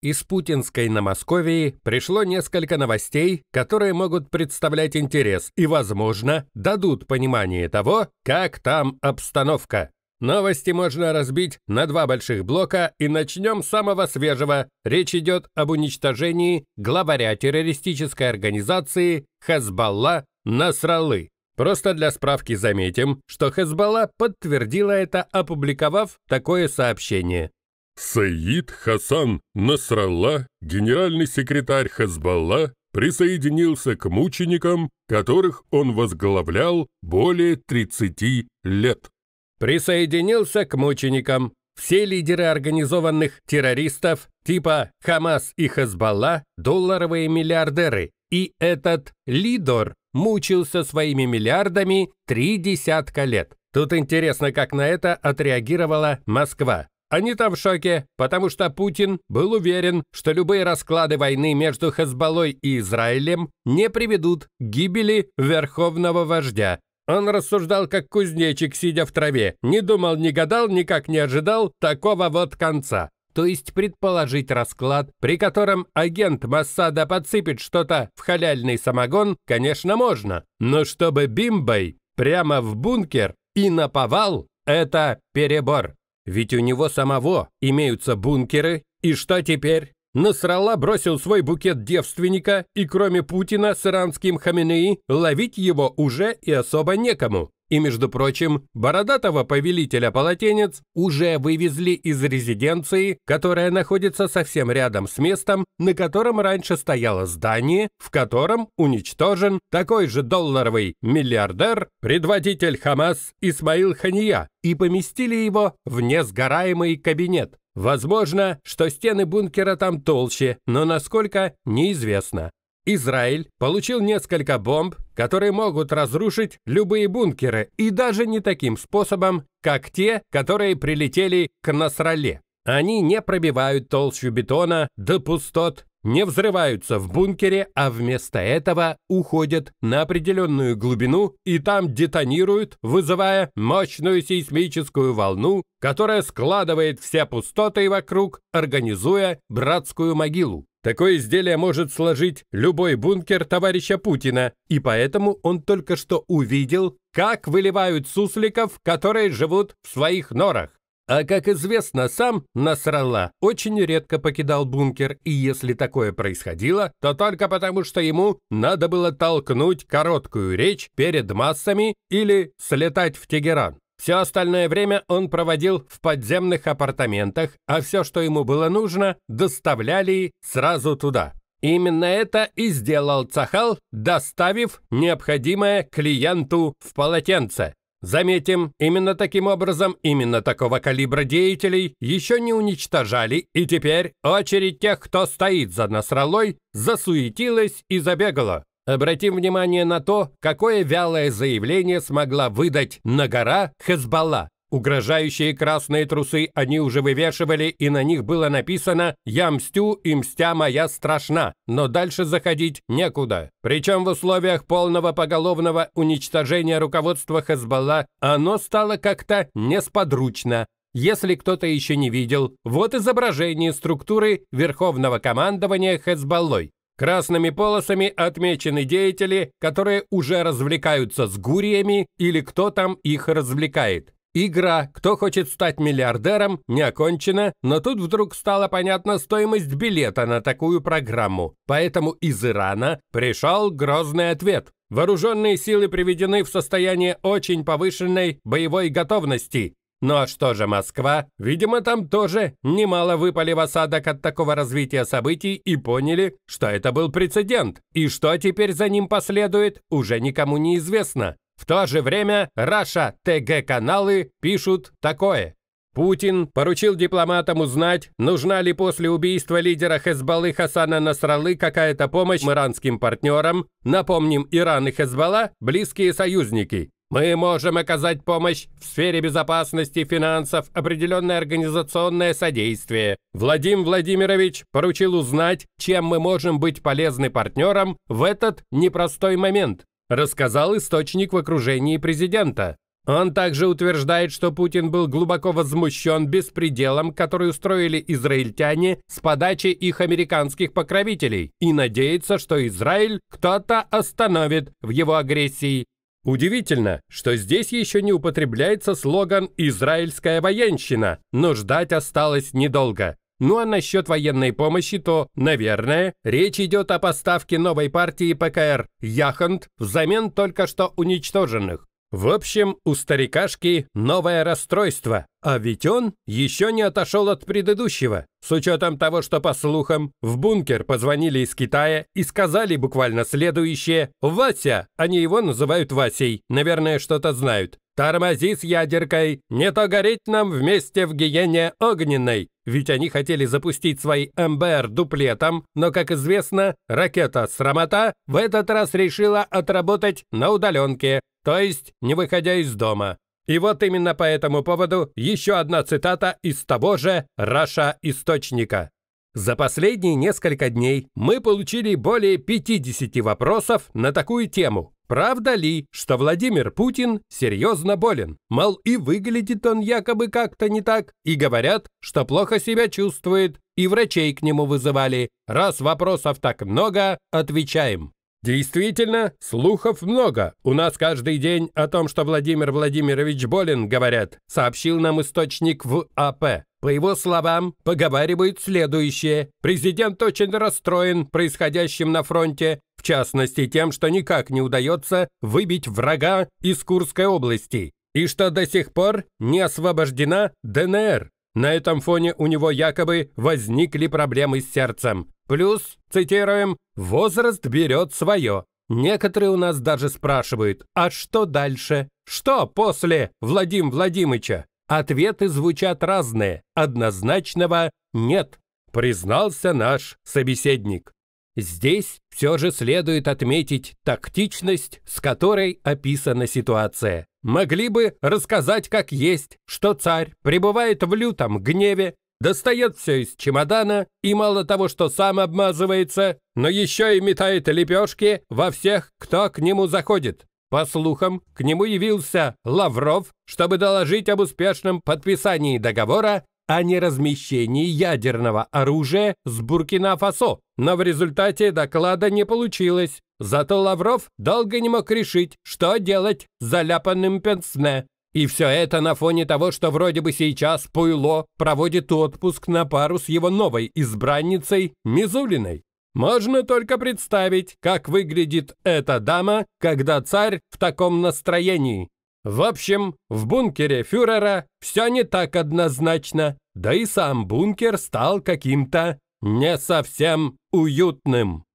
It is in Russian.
Из путинской на Московии пришло несколько новостей, которые могут представлять интерес и, возможно, дадут понимание того, как там обстановка. Новости можно разбить на два больших блока и начнем с самого свежего. Речь идет об уничтожении главаря террористической организации Хазбалла Насралы. Просто для справки заметим, что Хезбалла подтвердила это, опубликовав такое сообщение. Саид Хасан Насралла, генеральный секретарь Хазбалла, присоединился к мученикам, которых он возглавлял более 30 лет. Присоединился к мученикам. Все лидеры организованных террористов типа Хамас и Хазбалла – долларовые миллиардеры. И этот лидер мучился своими миллиардами три десятка лет. Тут интересно, как на это отреагировала Москва. Они там в шоке, потому что Путин был уверен, что любые расклады войны между Хезболлой и Израилем не приведут к гибели верховного вождя. Он рассуждал как кузнечик, сидя в траве, не думал, не гадал, никак не ожидал такого вот конца то есть предположить расклад, при котором агент Массада подсыпет что-то в халяльный самогон, конечно, можно. Но чтобы бимбой прямо в бункер и наповал – это перебор. Ведь у него самого имеются бункеры, и что теперь? Насрала бросил свой букет девственника, и кроме Путина с иранским Хаменеи ловить его уже и особо некому. И, между прочим, бородатого повелителя полотенец уже вывезли из резиденции, которая находится совсем рядом с местом, на котором раньше стояло здание, в котором уничтожен такой же долларовый миллиардер, предводитель Хамас Исмаил Хания, и поместили его в несгораемый кабинет. Возможно, что стены бункера там толще, но насколько – неизвестно. Израиль получил несколько бомб которые могут разрушить любые бункеры и даже не таким способом, как те, которые прилетели к Насрале. Они не пробивают толщу бетона до пустот, не взрываются в бункере, а вместо этого уходят на определенную глубину и там детонируют, вызывая мощную сейсмическую волну, которая складывает все пустоты вокруг, организуя братскую могилу. Такое изделие может сложить любой бункер товарища Путина, и поэтому он только что увидел, как выливают сусликов, которые живут в своих норах. А как известно, сам Насралла очень редко покидал бункер, и если такое происходило, то только потому, что ему надо было толкнуть короткую речь перед массами или слетать в Тегеран. Все остальное время он проводил в подземных апартаментах, а все, что ему было нужно, доставляли сразу туда. Именно это и сделал Цахал, доставив необходимое клиенту в полотенце. Заметим, именно таким образом, именно такого калибра деятелей еще не уничтожали, и теперь очередь тех, кто стоит за Насралой, засуетилась и забегала. Обратим внимание на то, какое вялое заявление смогла выдать Нагора Хезбалла. Угрожающие красные трусы они уже вывешивали, и на них было написано «Я мстю, и мстя моя страшна», но дальше заходить некуда. Причем в условиях полного поголовного уничтожения руководства Хезбалла оно стало как-то несподручно. Если кто-то еще не видел, вот изображение структуры Верховного командования Хезбаллой. Красными полосами отмечены деятели, которые уже развлекаются с гуриями или кто там их развлекает. Игра «Кто хочет стать миллиардером» не окончена, но тут вдруг стала понятна стоимость билета на такую программу. Поэтому из Ирана пришел грозный ответ. Вооруженные силы приведены в состояние очень повышенной боевой готовности. Ну а что же Москва? Видимо, там тоже немало выпали в осадок от такого развития событий и поняли, что это был прецедент, и что теперь за ним последует, уже никому не известно. В то же время Раша ТГ-каналы пишут такое. Путин поручил дипломатам узнать, нужна ли после убийства лидера Хезбаллы Хасана Насралы какая-то помощь иранским партнерам, напомним, Иран и Хезбалла – близкие союзники, мы можем оказать помощь в сфере безопасности, финансов, определенное организационное содействие. Владимир Владимирович поручил узнать, чем мы можем быть полезны партнерам в этот непростой момент, рассказал источник в окружении президента. Он также утверждает, что Путин был глубоко возмущен беспределом, который устроили израильтяне с подачи их американских покровителей, и надеется, что Израиль кто-то остановит в его агрессии. Удивительно, что здесь еще не употребляется слоган «Израильская военщина», но ждать осталось недолго. Ну а насчет военной помощи, то, наверное, речь идет о поставке новой партии ПКР «Яхонт» взамен только что уничтоженных. В общем, у старикашки новое расстройство, а ведь он еще не отошел от предыдущего, с учетом того, что, по слухам, в бункер позвонили из Китая и сказали буквально следующее «Вася», они его называют Васей, наверное, что-то знают. Тормози с ядеркой, не то гореть нам вместе в гиене огненной. Ведь они хотели запустить свои МБР дуплетом, но, как известно, ракета «Срамота» в этот раз решила отработать на удаленке, то есть не выходя из дома. И вот именно по этому поводу еще одна цитата из того же «Раша Источника». За последние несколько дней мы получили более 50 вопросов на такую тему. Правда ли, что Владимир Путин серьезно болен? Мол, и выглядит он якобы как-то не так, и говорят, что плохо себя чувствует, и врачей к нему вызывали. Раз вопросов так много, отвечаем. Действительно, слухов много. У нас каждый день о том, что Владимир Владимирович болен, говорят, сообщил нам источник в АП. По его словам, поговаривают следующее. Президент очень расстроен происходящим на фронте, в частности тем, что никак не удается выбить врага из Курской области и что до сих пор не освобождена ДНР. На этом фоне у него якобы возникли проблемы с сердцем. Плюс, цитируем, «возраст берет свое». Некоторые у нас даже спрашивают, а что дальше? Что после Владим Владимыча? Ответы звучат разные, однозначного нет, признался наш собеседник. Здесь все же следует отметить тактичность, с которой описана ситуация. Могли бы рассказать как есть, что царь пребывает в лютом гневе, достает все из чемодана и мало того, что сам обмазывается, но еще и метает лепешки во всех, кто к нему заходит. По слухам, к нему явился Лавров, чтобы доложить об успешном подписании договора о неразмещении ядерного оружия с Буркина-Фасо, но в результате доклада не получилось. Зато Лавров долго не мог решить, что делать с заляпанным пенсне. И все это на фоне того, что вроде бы сейчас Пуйло проводит отпуск на пару с его новой избранницей Мизулиной. Можно только представить, как выглядит эта дама, когда царь в таком настроении. В общем, в бункере фюрера все не так однозначно, да и сам бункер стал каким-то не совсем уютным.